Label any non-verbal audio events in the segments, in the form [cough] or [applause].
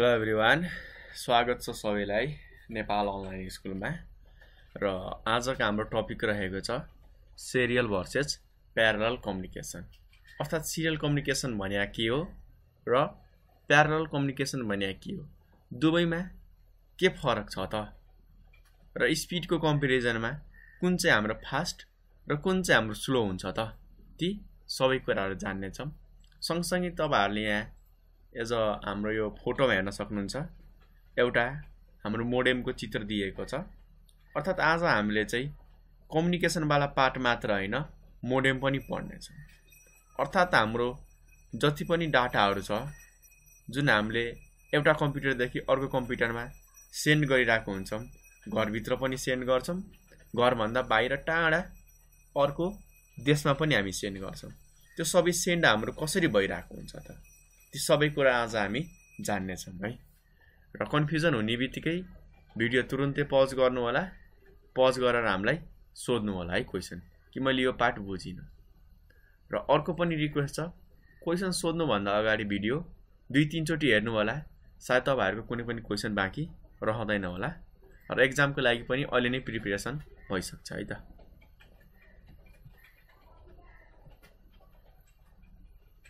hello every स्वागत छ सबैलाई नेपाल अनलाइन स्कुलमा र आजको हाम्रो टपिक रहेको छ सेरियल भर्सेस प्यारल कम्युनिकेसन अर्थात् सिरियल कम्युनिकेसन भन्या के हो र प्यारल कम्युनिकेसन भन्या के हो दुवैमा के फरक छ त र स्पिडको कम्पेरिजनमा कुन चाहिँ हाम्रो फास्ट र कुन चाहिँ हाम्रो स्लो हुन्छ त ती सबै कुराहरू जान्नेछौँ सँगसँगै तपाईँहरूले यहाँ एज अ हाम्रो यो फोटो हेर्न सक्नुहुन्छ एउटा हाम्रो मोडेमको चित्र दिएको छ अर्थात् आज हामीले चाहिँ कम्युनिकेसनवाला पार्ट मात्र होइन मोडेम पनि पढ्नेछौँ अर्थात् हाम्रो जति पनि डाटाहरू छ जुन हामीले एउटा कम्प्युटरदेखि अर्को कम्प्युटरमा सेन्ड गरिरहेको हुन्छौँ घरभित्र पनि सेन्ड गर्छौँ घरभन्दा बाहिर टाढा अर्को देशमा पनि हामी सेन्ड गर्छौँ त्यो सबै सेन्ड हाम्रो कसरी भइरहेको हुन्छ त ती सबै कुरा आज हामी जान्नेछौँ है र कन्फ्युजन हुने बित्तिकै भिडियो तुरुन्तै पज गर्नु होला पज गरेर हामीलाई सोध्नु होला है क्वेसन कि मैले यो पार्ट बुझिनँ र अर्को पनि रिक्वेस्ट छ क्वेसन सोध्नुभन्दा अगाडि भिडियो दुई तिनचोटि हेर्नु होला सायद तपाईँहरूको कुनै पनि क्वेसन बाँकी रहँदैन होला र एक्जामको लागि पनि अहिले नै प्रिपेरेसन भइसक्छ है त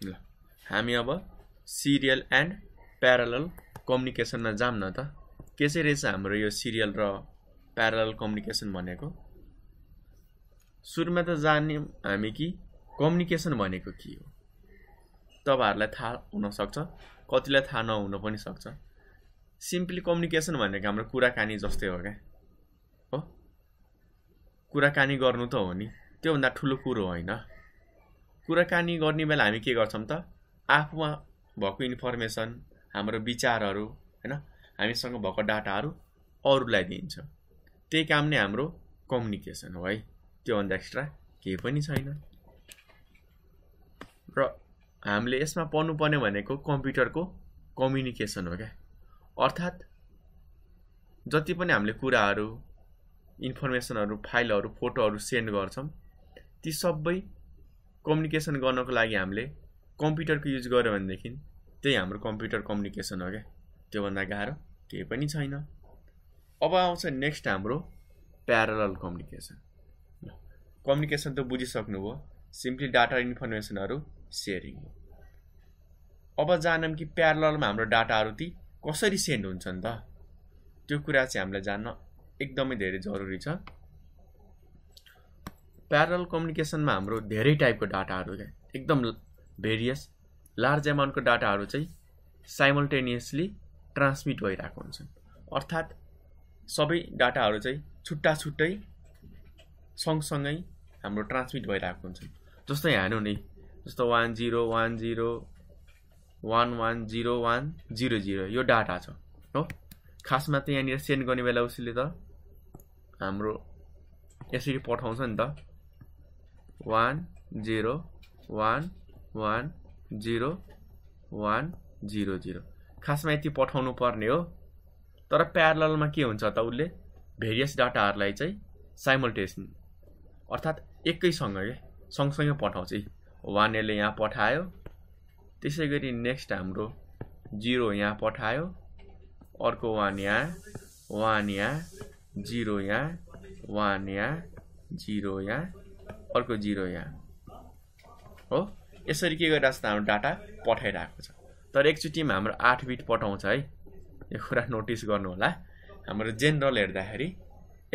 ल हामी अब सिरियल एन्ड प्यारल कम्युनिकेसनमा जाम न त कसै रहेछ हाम्रो यो सिरियल र प्यारल कम्युनिकेसन भनेको सुरुमा त जान्ने हामी कि कम्युनिकेसन भनेको के हो तपाईँहरूलाई थाहा हुनसक्छ कतिलाई थाहा नहुन पनि सक्छ सिम्पली कम्युनिकेसन भनेको हाम्रो कुराकानी जस्तै हो क्या हो कुराकानी गर्नु त हो नि त्योभन्दा ठुलो कुरो होइन कुराकानी गर्ने बेला हामी के गर्छौँ त आफूमा भएको इन्फर्मेसन हाम्रो विचारहरू होइन हामीसँग भएको डाटाहरू अरूलाई दिइन्छ त्यही काम नै हाम्रो कम्युनिकेसन हो है त्योभन्दा एक्स्ट्रा केही पनि छैन र हामीले यसमा पढ्नुपर्ने भनेको कम्प्युटरको कम्युनिकेसन हो क्या अर्थात् जति पनि हामीले कुराहरू इन्फर्मेसनहरू फाइलहरू फोटोहरू सेन्ड गर्छौँ ती सबै कम्युनिकेसन गर्नको लागि हामीले कम्प्युटरको युज गऱ्यो भनेदेखि त्यही हाम्रो कम्प्युटर कम्युनिकेसन हो क्या त्योभन्दा गाह्रो केही पनि छैन अब आउँछ नेक्स्ट हाम्रो प्यारल कम्युनिकेसन कम्युनिकेसन त बुझिसक्नुभयो सिम्पली डाटा इन्फर्मेसनहरू सेयरिङ अब जानौँ कि प्यारलमा हाम्रो डाटाहरू ती कसरी सेन्ड हुन्छन् त त्यो कुरा चाहिँ हामीलाई जान्न एकदमै धेरै जरुरी छ प्यारल कम्युनिकेसनमा हाम्रो धेरै टाइपको डाटाहरू क्या एकदम भेरियस लार्ज एमाउन्टको डाटाहरू चाहिँ साइमल्टेनियसली ट्रान्समिट भइरहेको हुन्छन् अर्थात् सबै डाटाहरू चाहिँ छुट्टा छुट्टै सँगसँगै हाम्रो ट्रान्समिट भइरहेको हुन्छ जस्तै हेर्नु नि जस्तो one zero one zero one one zero one zero zero यो डाटा छ हो खासमा त यहाँनिर सेन्ड गर्ने बेला उसले त हाम्रो यसरी पठाउँछ नि त one zero one one zero one zero zero खासमा यति पठाउनु पर्ने हो तर प्यारलमा के हुन्छ त उसले भेरियस डाटाहरूलाई चाहिँ साइमल्टेसन अर्थात् एकैसँग के सँगसँगै पठाउँछ वान यसले यहाँ पठायो त्यसै गरी नेक्स्ट हाम्रो जिरो यहाँ पठायो अर्को वान यहाँ वान यहाँ जिरो यहाँ वान यहाँ जिरो यहाँ अर्को जिरो यहाँ हो यसरी के गरिरहेको छ त हाम्रो डाटा पठाइरहेको छ तर एकचोटिमा हाम्रो आठ बिट पठाउँछ है यो कुरा नोटिस गर्नु होला हाम्रो जेनरल हेर्दाखेरि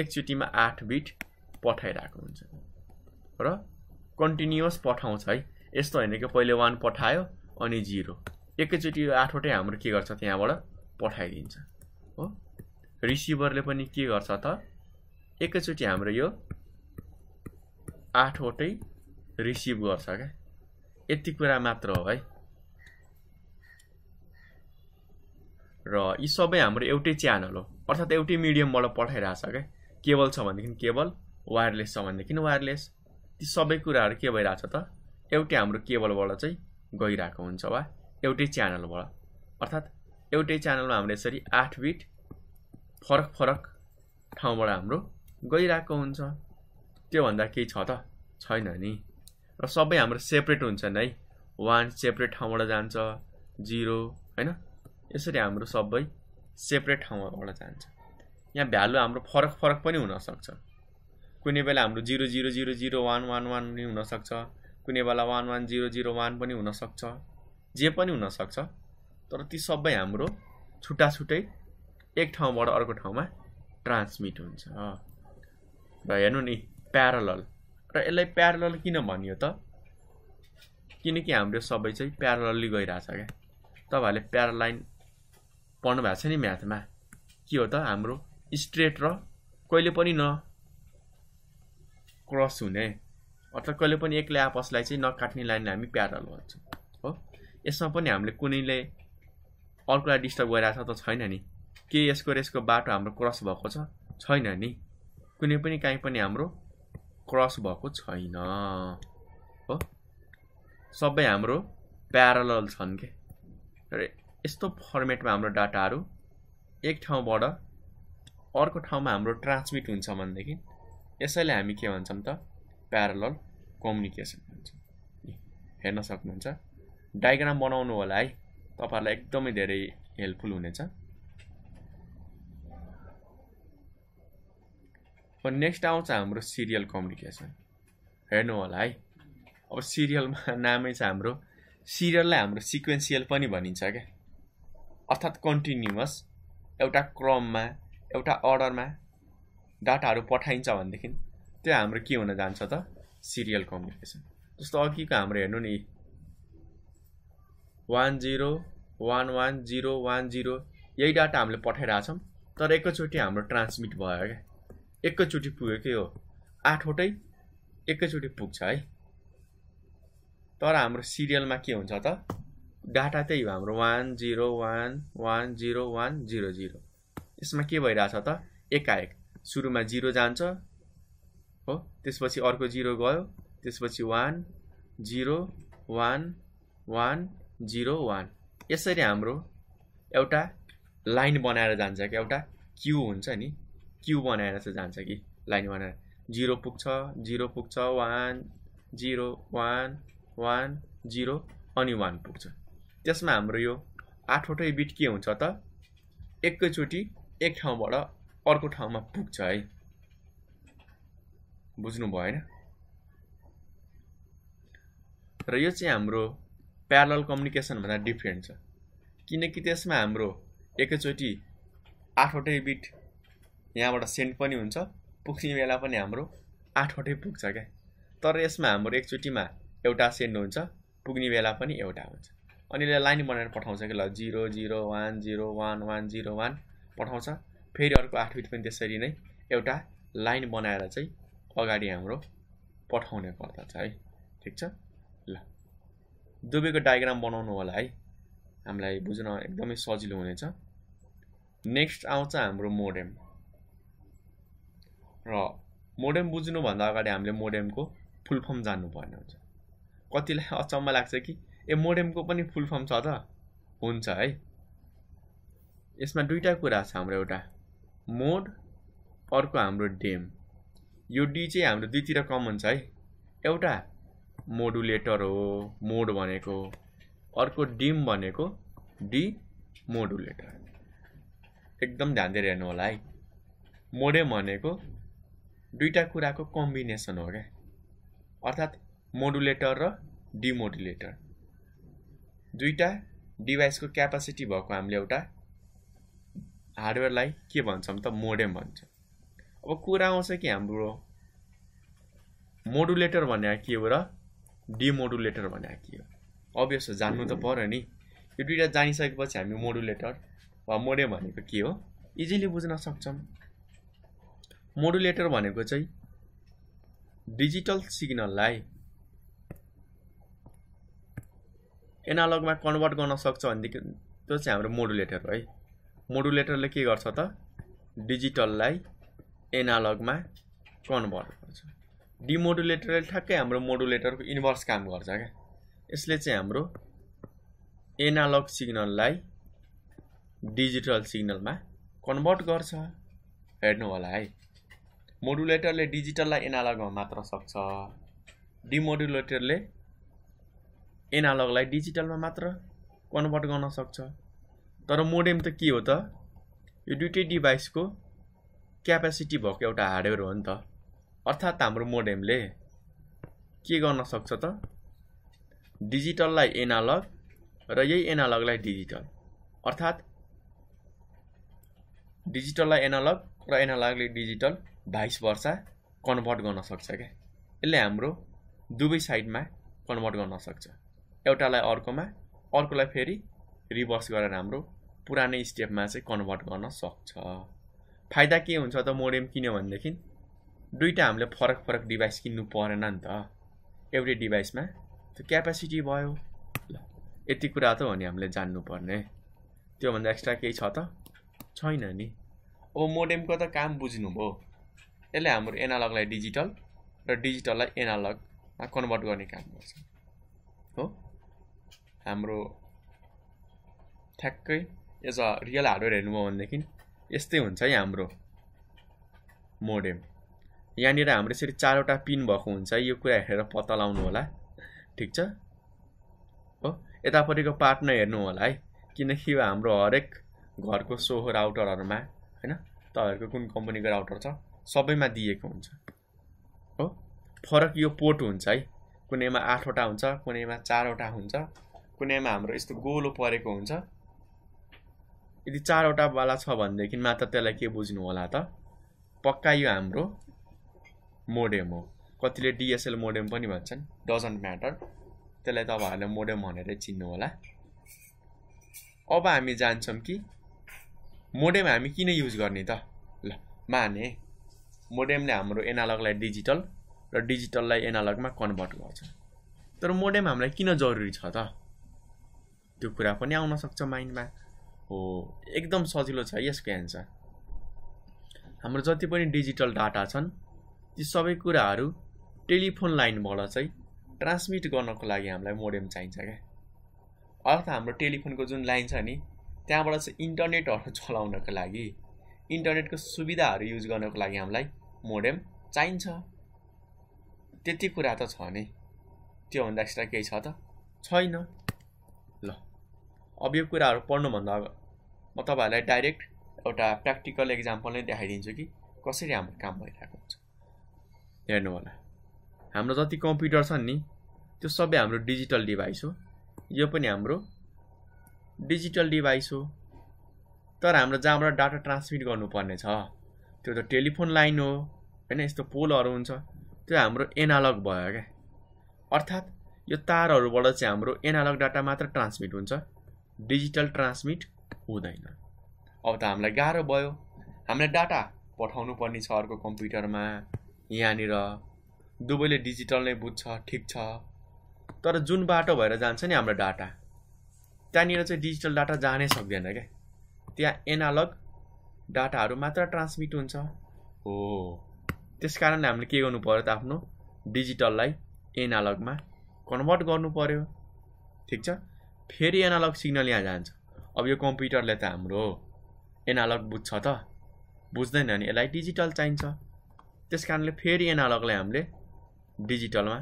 एकचोटिमा आठ बिट पठाइरहेको हुन्छ र कन्टिन्युस पठाउँछ है यस्तो होइन कि पहिले वान पठायो अनि जिरो एकैचोटि आठवटै हाम्रो के गर्छ त्यहाँबाट पठाइदिन्छ हो रिसिभरले पनि के गर्छ त एकैचोटि हाम्रो यो आठवटै रिसिभ गर्छ क्या यति कुरा मात्र हो है र यी सबै हाम्रो एउटै च्यानल हो अर्थात् एउटै मिडियमबाट पठाइरहेछ क्या केबल छ भनेदेखि केबल वायरलेस छ भनेदेखि वायरलेस ती सबै कुराहरू के भइरहेछ त एउटै हाम्रो केबलबाट चाहिँ गइरहेको हुन्छ वा एउटै च्यानलबाट अर्थात् एउटै च्यानलमा हाम्रो यसरी आठ बिट फरक फरक ठाउँबाट हाम्रो गइरहेको हुन्छ त्योभन्दा केही छ त छैन नि र सबै हाम्रो सेपरेट हुन्छन् है वान सेपरेट ठाउँबाट जान्छ जिरो होइन यसरी हाम्रो सबै सेपरेट ठाउँबाट जान्छ यहाँ भ्यालु हाम्रो फरक फरक पनि हुनसक्छ कुनै बेला हाम्रो zero zero zero zero one one one पनि हुनसक्छ कुनै बेला one one zero zero one पनि हुनसक्छ जे पनि हुनसक्छ तर ती सबै हाम्रो छुट्टा छुट्टै एक ठाउँबाट अर्को ठाउँमा ट्रान्समिट हुन्छ र हेर्नु नि प्यारल र यसलाई प्यारल किन भनियो त किनकि हाम्रो सबै चाहिँ प्यारलली गइरहेछ क्या तपाईँहरूले प्यारालाइन लाइन पढ्नु भएको छ नि म्याथमा के हो त हाम्रो स्ट्रेट र कहिले पनि न क्रस हुने अर्थात् कहिले पनि एक्लै आपसलाई चाहिँ नकाट्ने लाइनलाई हामी प्यारल भन्छौँ हो यसमा पनि हामीले कुनैले अर्कोलाई डिस्टर्ब गरिरहेको छ त छैन नि के यसको र बाटो हाम्रो क्रस भएको छ छैन नि कुनै पनि काहीँ पनि हाम्रो क्रस भएको छैन हो सबै हाम्रो प्यारल छन् के र यस्तो फर्मेटमा हाम्रो डाटाहरू एक ठाउँबाट अर्को ठाउँमा हाम्रो ट्रान्समिट हुन्छ भनेदेखि यसैले हामी के भन्छौँ त प्यारल कम्युनिकेसन भन्छौँ हेर्न सक्नुहुन्छ डायग्राम बनाउनु होला है तपाईँहरूलाई एकदमै धेरै हेल्पफुल हुनेछ नेक्स्ट आउँछ हाम्रो सिरियल कम्युनिकेसन हेर्नु होला है अब सिरियलमा [laughs] नामै छ हाम्रो सिरियललाई हाम्रो सिक्वेन्सियल पनि भनिन्छ क्या अर्थात् कन्टिन्युस एउटा क्रममा एउटा अर्डरमा डाटाहरू पठाइन्छ भनेदेखि त्यो हाम्रो के हुन जान्छ त सिरियल कम्युनिकेसन जस्तो अघिको हाम्रो हेर्नु नि one zero one one zero one zero यही डाटा हामीले पठाइरहेछौँ तर एकैचोटि हाम्रो ट्रान्समिट भयो क्या एकैचोटि पुगेकै हो आठवटै एकैचोटि पुग्छ है तर हाम्रो सिरियलमा के हुन्छ त डाटा त्यही हो हाम्रो one zero one one zero one zero zero यसमा के भइरहेछ त एकाएक सुरुमा जिरो जान्छ हो त्यसपछि अर्को जिरो गयो त्यसपछि one zero one one zero one यसरी हाम्रो एउटा लाइन बनाएर जान्छ कि एउटा क्यु हुन्छ नि क्यु बनाएर चाहिँ जान्छ कि लाइन बनाएर जिरो पुग्छ जिरो पुग्छ one zero one one zero अनि वान पुग्छ त्यसमा हाम्रो यो आठवटै बिट के हुन्छ त एकैचोटि एक ठाउँबाट अर्को ठाउँमा पुग्छ है बुझ्नु भएन र यो चाहिँ हाम्रो प्यारल कम्युनिकेसनभन्दा डिफ्रेन्ट छ किनकि त्यसमा हाम्रो एकैचोटि आठवटै बिट यहाँबाट सेन्ट पनि हुन्छ पुग्ने बेला पनि हाम्रो आठवटै पुग्छ क्या तर यसमा हाम्रो एकचोटिमा एउटा सेन्ड हुन्छ पुग्ने बेला पनि एउटा हुन्छ अनि यसलाई लाइन बनाएर पठाउँछ कि ल zero zero one zero one one zero one पठाउँछ फेरि अर्को आठ बिट पनि त्यसरी नै एउटा लाइन बनाएर चाहिँ अगाडि हाम्रो पठाउने गर्दछ है ठिक छ ल दुबईको डायग्राम बनाउनु होला है हामीलाई बुझ्न एकदमै सजिलो हुनेछ नेक्स्ट आउँछ हाम्रो मोडेम र मोडेम बुझ्नुभन्दा अगाडि हामीले मोडेमको फुल फर्म जान्नुपर्ने हुन्छ कतिलाई अचम्म लाग्छ कि ए मोडेमको पनि फुल फर्म छ त हुन्छ है यसमा दुईवटा कुरा छ हाम्रो एउटा मोड अर्को हाम्रो डेम यो डी चाहिँ हाम्रो दुईतिर कमन छ है एउटा मोडुलेटर हो मोड भनेको अर्को डिम भनेको डी मोडुलेटर एकदम ध्यान दिएर हेर्नु होला है मोडेम भनेको दुईवटा कुराको कम्बिनेसन हो क्या अर्थात् मोडुलेटर र डिमोडुलेटर दुईवटा डिभाइसको क्यापासिटी भएको हामीले एउटा हार्डवेयरलाई के भन्छौँ त मोडेम भन्छ अब कुरा आउँछ कि हाम्रो मोडुलेटर भने के हो र डिमोडुलेटर भने के हो अभियस हो जान्नु त पऱ्यो नि यो दुइटा जानिसकेपछि हामी मोडुलेटर वा मोडेम भनेको के हो इजिली बुझ्न सक्छौँ मोडुलेटर भनेको चाहिँ डिजिटल सिग्नललाई एनालगमा कन्भर्ट गर्न सक्छ भनेदेखि त्यो चाहिँ हाम्रो मोडुलेटर हो है मोडुलेटरले के गर्छ त डिजिटललाई एनालगमा कन्भर्ट गर्छ डिमोडुलेटरले ठ्याक्कै हाम्रो मोडुलेटरको इन्भर्स काम गर्छ क्या यसले चाहिँ हाम्रो एनालग सिग्नललाई डिजिटल सिग्नलमा कन्भर्ट गर्छ हेर्नु होला है मोडुलेटरले डिजिटललाई एनालगमा मात्र सक्छ डिमोडुलेटरले एनालगलाई डिजिटलमा मात्र कन्भर्ट गर्न सक्छ तर मोडेम त के हो त यो दुइटै डिभाइसको क्यापेसिटी भएको एउटा हार्डवेयर हो नि त अर्थात् हाम्रो मोडेमले के गर्न सक्छ त डिजिटललाई एनालग र यही एनालगलाई डिजिटल अर्थात् डिजिटललाई एनालग र एनालगले डिजिटल भाइस वर्ष कन्भर्ट गर्न सक्छ क्या यसले हाम्रो दुवै साइडमा कन्भर्ट गर्न सक्छ एउटालाई अर्कोमा अर्कोलाई फेरि रिभर्स गरेर हाम्रो पुरानै स्टेपमा चाहिँ कन्भर्ट गर्न सक्छ फाइदा के हुन्छ त मोडेम किन्यो भनेदेखि दुइटा हामीले फरक फरक डिभाइस किन्नु परेन नि त एउटै डिभाइसमा त्यो क्यापेसिटी भयो ल यति कुरा त हो नि हामीले जान्नुपर्ने त्योभन्दा एक्स्ट्रा केही छ त छैन नि अब मोडेमको त काम बुझ्नुभयो यसले हाम्रो एनालगलाई डिजिटल र डिजिटललाई एनालगमा कन्भर्ट गर्ने काम गर्छ हो हाम्रो ठ्याक्कै एज अ रियल हार्डवेयर हेर्नुभयो भनेदेखि यस्तै हुन्छ है हाम्रो मोडेम यहाँनिर हाम्रो यसरी चारवटा पिन भएको हुन्छ यो कुरा हेरेर पत्ता लाउनु होला ठिक छ हो यतापट्टिको पार्टमा हेर्नु होला है किनकि यो हाम्रो हरेक घरको सोहो राउटरहरूमा होइन तपाईँहरूको कुन कम्पनीको राउटर छ सबैमा दिएको हुन्छ हो फरक यो पोट हुन्छ है कुनैमा आठवटा हुन्छ कुनैमा चारवटा हुन्छ कुनैमा हाम्रो यस्तो गोलो परेको हुन्छ यदि चारवटावाला छ भनेदेखि मात्र त्यसलाई के बुझ्नु होला त पक्का यो हाम्रो मोडेम हो कतिले डिएसएल मोडेम पनि भन्छन् डजन्ट म्याटर त्यसलाई तपाईँहरूले मोडेम भनेरै चिन्नु होला अब हामी जान्छौँ कि मोडेम हामी किन युज गर्ने त ल माने मोडेमले हाम्रो एनालगलाई डिजिटल र डिजिटललाई एनालगमा कन्भर्ट गर्छ तर मोडेम हामीलाई किन जरुरी छ त त्यो कुरा पनि आउनसक्छ माइन्डमा हो एकदम सजिलो छ यसको एन्सर हाम्रो जति पनि डिजिटल डाटा छन् ती सबै कुराहरू टेलिफोन लाइनबाट चाहिँ ट्रान्समिट गर्नको लागि हामीलाई मोडेम चाहिन्छ क्या अर्थात् हाम्रो टेलिफोनको जुन लाइन छ नि त्यहाँबाट चाहिँ इन्टरनेटहरू चलाउनको लागि इन्टरनेटको सुविधाहरू युज गर्नको लागि हामीलाई मोडेम चाहिन्छ त्यति कुरा त छ नै त्योभन्दा एक्स्ट्रा केही छ त छैन ल अब यो कुराहरू पढ्नुभन्दा म तपाईँहरूलाई डाइरेक्ट एउटा प्र्याक्टिकल इक्जाम्पल नै देखाइदिन्छु कि कसरी हाम्रो काम भइरहेको हुन्छ हेर्नु होला हाम्रो जति कम्प्युटर छन् नि त्यो सबै हाम्रो डिजिटल डिभाइस हो यो पनि हाम्रो डिजिटल डिभाइस हो तर हाम्रो जहाँबाट डाटा ट्रान्समिट गर्नुपर्ने छ त्यो त टेलिफोन लाइन हो होइन यस्तो पोलहरू हुन्छ त्यो हाम्रो एनालग भयो क्या अर्थात् यो तारहरूबाट चाहिँ हाम्रो एनालग डाटा मात्र ट्रान्समिट हुन्छ डिजिटल ट्रान्समिट हुँदैन अब त हामीलाई गाह्रो भयो हामीलाई डाटा पठाउनु पर्ने छ अर्को कम्प्युटरमा यहाँनिर दुवैले डिजिटल नै बुझ्छ ठिक छ तर जुन बाटो भएर जान्छ नि हाम्रो डाटा त्यहाँनिर चाहिँ डिजिटल डाटा जानै सक्दैन क्या त्यहाँ एनालग डाटाहरू मात्र ट्रान्समिट हुन्छ हो त्यस कारणले हामीले के गर्नु पऱ्यो त आफ्नो डिजिटललाई एनालगमा कन्भर्ट गर्नु पऱ्यो ठिक छ फेरि एनालग सिग्नल यहाँ जान्छ अब यो कम्प्युटरले त हाम्रो एनालग बुझ्छ त बुझ्दैन नि यसलाई डिजिटल चाहिन्छ त्यस कारणले फेरि एनालगलाई हामीले डिजिटलमा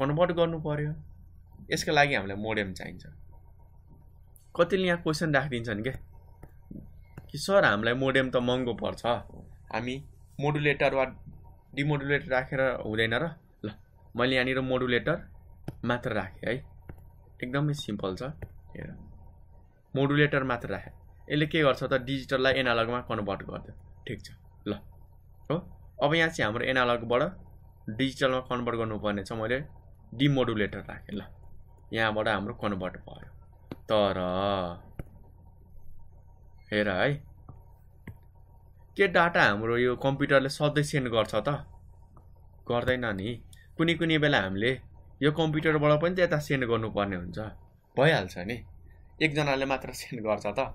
कन्भर्ट गर्नु पऱ्यो यसको लागि हामीलाई मोडेम चाहिन्छ कतिले यहाँ क्वेसन राखिदिन्छन् क्या कि सर हामीलाई मोडेम त महँगो पर्छ हामी मोडुलेटर वा डिमोडुलेटर राखेर हुँदैन र ल मैले यहाँनिर मोडुलेटर मात्र राखेँ है एकदमै सिम्पल छ हेर मोडुलेटर मात्र राखेँ यसले के गर्छ त डिजिटललाई एनालगमा कन्भर्ट गरिदियो ठिक छ ल हो अब यहाँ चाहिँ हाम्रो एनालगबाट डिजिटलमा कन्भर्ट गर्नुपर्ने छ मैले डिमोडुलेटर राखेँ ल यहाँबाट हाम्रो कन्भर्ट भयो तर हेर है के डाटा हाम्रो यो कम्प्युटरले सधैँ सेन्ड गर्छ त गर्दैन नि कुनै कुनै बेला हामीले यो कम्प्युटरबाट पनि त यता सेन्ड गर्नुपर्ने हुन्छ भइहाल्छ नि एकजनाले मात्र सेन्ड गर्छ त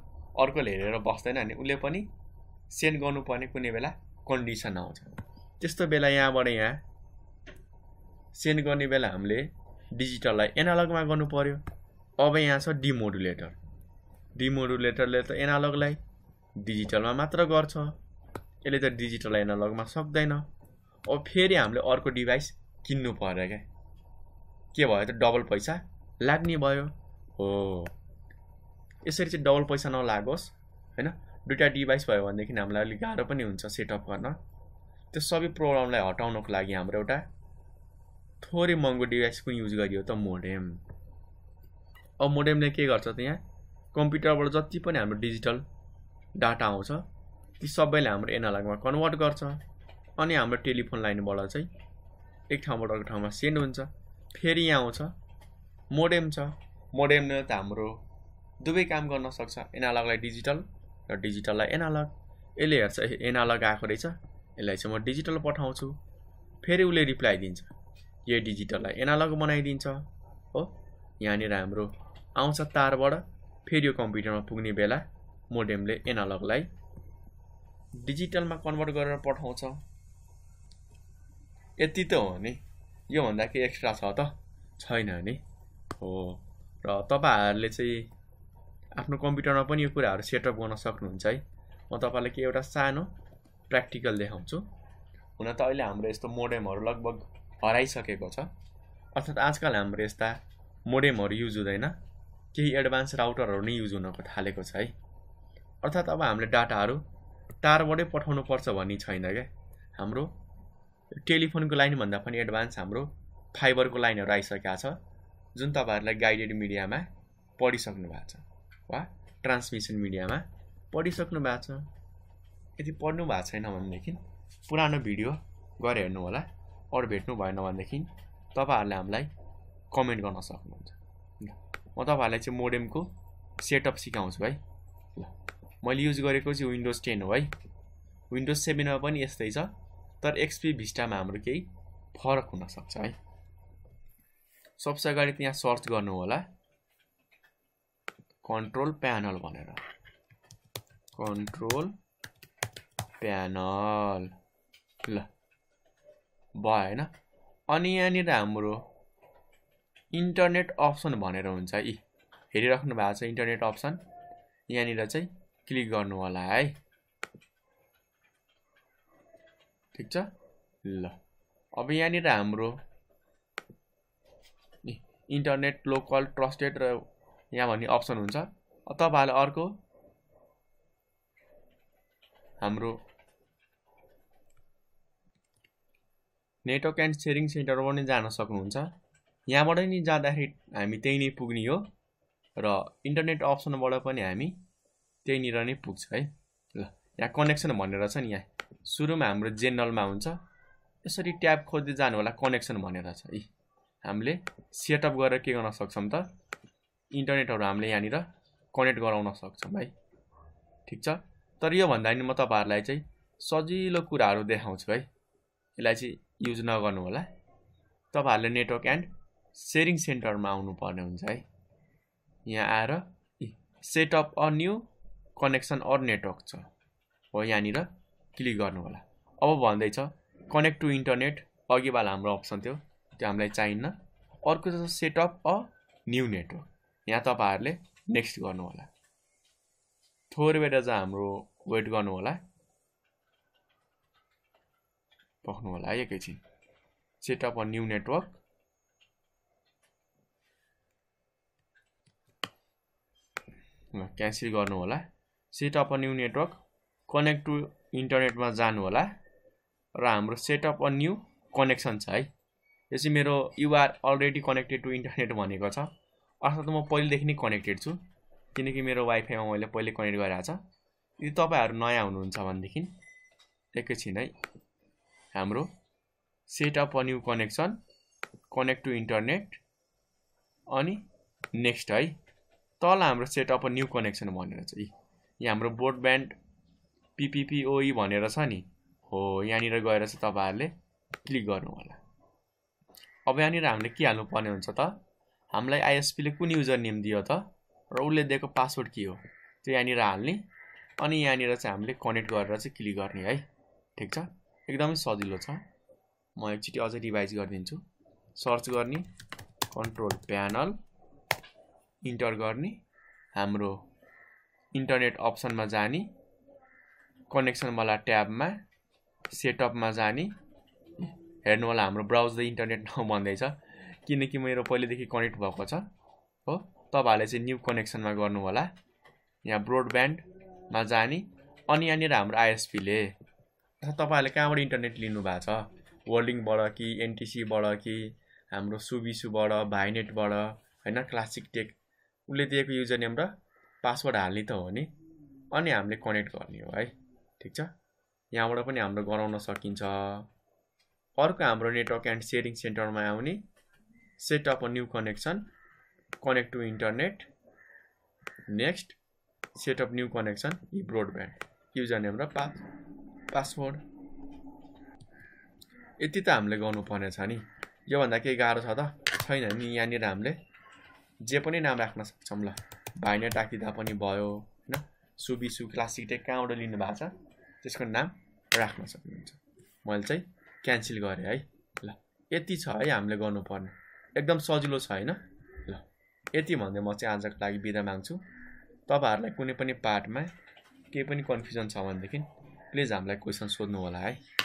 अर्कोले हेरेर बस्दैन नि उसले पनि सेन्ड गर्नुपर्ने कुनै बेला कन्डिसन आउँछ त्यस्तो बेला यहाँबाट यहाँ सेन्ड गर्ने बेला हामीले डिजिटललाई एनालगमा गर्नु पऱ्यो अब यहाँ छ डिमोडुलेटर डिमोडुलेटरले त एनालगलाई डिजिटलमा मात्र गर्छ यसले त डिजिटल एनालगमा सक्दैन अब फेरि हामीले अर्को डिभाइस किन्नु पऱ्यो क्या के भयो त डबल पैसा लाग्ने भयो हो यसरी चाहिँ डबल पैसा नलागोस् होइन दुइटा डिभाइस भयो भनेदेखि हामीलाई अलिक गाह्रो पनि हुन्छ सेटअप गर्न त्यो सबै प्रब्लमलाई हटाउनको लागि हाम्रो एउटा थोरै महँगो डिभाइस पनि युज गरियो त मोडेम अब मोडेमले के गर्छ त यहाँ कम्प्युटरबाट जति पनि हाम्रो डिजिटल डाटा आउँछ ती सबैले हाम्रो एनालगमा कन्भर्ट गर्छ अनि हाम्रो टेलिफोन लाइनबाट चाहिँ एक ठाउँबाट अर्को ठाउँमा सेन्ड हुन्छ फेरि यहाँ आउँछ मोडेम छ मोडेमले त हाम्रो दुवै काम गर्न सक्छ एनालगलाई डिजिटल र डिजिटललाई एनालग यसले हेर्छ एनालग आएको रहेछ यसलाई चाहिँ म डिजिटल पठाउँछु फेरि उसले रिप्लाई दिन्छ यही डिजिटललाई एनालग बनाइदिन्छ हो यहाँनिर हाम्रो आउँछ तारबाट फेरि यो कम्प्युटरमा पुग्ने बेला मोडेमले एनालगलाई डिजिटलमा कन्भर्ट गरेर पठाउँछ यति त हो नि योभन्दा केही एक्स्ट्रा छ त छैन नि हो र तपाईँहरूले चाहिँ आफ्नो कम्प्युटरमा पनि यो कुराहरू सेटअप गर्न सक्नुहुन्छ है म तपाईँलाई के एउटा सानो प्र्याक्टिकल देखाउँछु हुन त अहिले हाम्रो यस्तो मोडेमहरू लगभग हराइसकेको छ अर्थात् आजकल हाम्रो यस्ता मोडेमहरू युज हुँदैन केही एडभान्स राउटरहरू नै युज हुनको थालेको छ है अर्थात् अब हामीले डाटाहरू टारबाटै पर्छ भन्ने छैन क्या हाम्रो टेलिफोनको लाइनभन्दा पनि एडभान्स हाम्रो फाइबरको लाइनहरू आइसकेका छ जुन तपाईँहरूलाई गाइडेड मिडियामा पढिसक्नु भएको छ वा ट्रान्समिसन मिडियामा पढिसक्नु भएको छ यदि पढ्नु भएको छैन भनेदेखि पुरानो भिडियो गरेर हेर्नु होला अरू भेट्नु भएन भनेदेखि तपाईँहरूले हामीलाई कमेन्ट गर्न सक्नुहुन्छ म तपाईँहरूलाई चाहिँ मोडेमको सेटअप सिकाउँछु है ल मैले युज गरेको चाहिँ विन्डोज टेन हो है विन्डोज सेभेनमा पनि यस्तै छ तर एक्सपी भिस्टामा हाम्रो केही फरक हुनसक्छ है सबसे अगाडि त्यहाँ सर्च गर्नु होला कन्ट्रोल प्यानल भनेर कन्ट्रोल प्यानल ल भयो होइन अनि यहाँनिर हाम्रो इन्टरनेट अप्सन भनेर हुन्छ यी हेरिराख्नु भएको छ इन्टरनेट अप्सन यहाँनिर चाहिँ क्लिक गर्नु होला है ठिक छ ल अब यहाँनिर हाम्रो इन्टरनेट लोकल ट्रस्टेड र यहाँ भन्ने अप्सन हुन्छ तपाईँहरूले अर्को हाम्रो नेटवर्क एन्ड सेयरिङ सेन्टर पनि जान सक्नुहुन्छ यहाँबाट नि जाँदाखेरि हामी त्यहीँ नै पुग्ने हो र इन्टरनेट अप्सनबाट पनि हामी त्यहीँनिर नै पुग्छ है ल यहाँ कनेक्सन भनेर छ नि यहाँ सुरुमा हाम्रो जेनरलमा हुन्छ यसरी ट्याब खोज्दै जानु होला कनेक्सन भनेर छ है हामीले सेटअप गरेर के गर्न सक्छौँ त इन्टरनेटहरू हामीले यहाँनिर कनेक्ट गराउन सक्छौँ है ठिक छ तर यो भन्दा पनि म तपाईँहरूलाई चाहिँ सजिलो कुराहरू देखाउँछु है यसलाई चाहिँ युज नगर्नु होला तपाईँहरूले नेटवर्क एन्ड सेयरिङ सेन्टरमा आउनुपर्ने हुन्छ है यहाँ आएर set up a new connection or network छ हो यहाँनिर क्लिक गर्नु होला अब भन्दैछ कनेक्ट टु इन्टरनेट अघिवाला हाम्रो अप्सन थियो त्यो हामीलाई चाहिन्न अर्को छ सेटअप अ न्यू नेटवर्क यहाँ तपाईँहरूले नेक्स्ट गर्नु होला थोरै बेर चाहिँ हाम्रो वेट गर्नु होला पक्नु होला है एकैछिन set up a new network cancel गर्नु होला set up a new network connect to इन्टरनेटमा होला र हाम्रो set up a new connection छ है यो चाहिँ मेरो you're already connected to internet भनेको छ अर्थात् म पहिलेदेखि नै कनेक्टेड छु किनकि मेरो वाइफाईमा मैले पहिले कनेक्ट गरिरहेको छ यदि तपाईँहरू नयाँ हुनुहुन्छ भनेदेखि एकैछिन है हाम्रो set up a new connection connect to internet अनि नेक्स्ट है तल हाम्रो सेट सेटअप न्यू कनेक्सन भनेर चाहिँ यहाँ हाम्रो बोर्ड ब्यान्ड पिपिपिओई e भनेर छ नि हो यहाँनिर गएर चाहिँ तपाईँहरूले क्लिक गर्नु होला अब यहाँनिर हामीले के हाल्नुपर्ने हुन्छ त हामीलाई आइएसपीले कुन युजर नेम दियो त र उसले दिएको पासवर्ड के हो त्यो यहाँनिर हाल्ने अनि यहाँनिर चाहिँ हामीले कनेक्ट गरेर चाहिँ क्लिक गर्ने है ठिक छ एकदमै सजिलो छ म एकचोटि अझै रिभाइज गरिदिन्छु सर्च गर्ने कन्ट्रोल प्यानल इन्टर गर्ने हाम्रो इन्टरनेट अप्सनमा जाने कनेक्सनवाला ट्याबमा सेटअपमा जाने हेर्नु होला हाम्रो ब्राउज द इन्टरनेट भन्दैछ किनकि मेरो पहिलेदेखि कनेक्ट भएको छ हो तपाईँहरूले चाहिँ न्यु कनेक्सनमा गर्नु होला यहाँ ब्रोडब्यान्डमा जाने अनि यहाँनिर हाम्रो आइएसपीले तपाईँहरूले कहाँबाट इन्टरनेट लिनुभएको छ वर्ल्डिङबाट कि एनटिसीबाट कि हाम्रो सुबिसुबाट भाइनेटबाट होइन क्लासिक टेक उसले दिएको युजर नेम र पासवर्ड हाल्ने त हो नि अनि हामीले कनेक्ट गर्ने हो है ठिक छ यहाँबाट पनि हाम्रो गराउन सकिन्छ अर्को हाम्रो नेटवर्क एन्ड सेयरिङ सेन्टरमा आउने set up a new connection connect to internet next set up new connection इ ब्रोडब्यान्ड युजर नेम र पा पासवर्ड यति त हामीले गर्नुपर्ने छ नि योभन्दा केही गाह्रो छ त छैन नि यहाँनिर हामीले जे पनि नाम राख्न सक्छौँ ल नै टाकिँदा पनि भयो होइन सुबिसु क्लासिक चाहिँ कहाँबाट भएको छ त्यसको नाम राख्न सक्नुहुन्छ मैले चाहिँ क्यान्सल गरेँ है ल यति छ है हामीले गर्नुपर्ने एकदम सजिलो छ होइन ल यति भन्दै म चाहिँ आजको लागि बिदा माग्छु तपाईँहरूलाई कुनै पनि पार्टमा केही पनि कन्फ्युजन छ भनेदेखि प्लिज हामीलाई क्वेसन सोध्नु होला है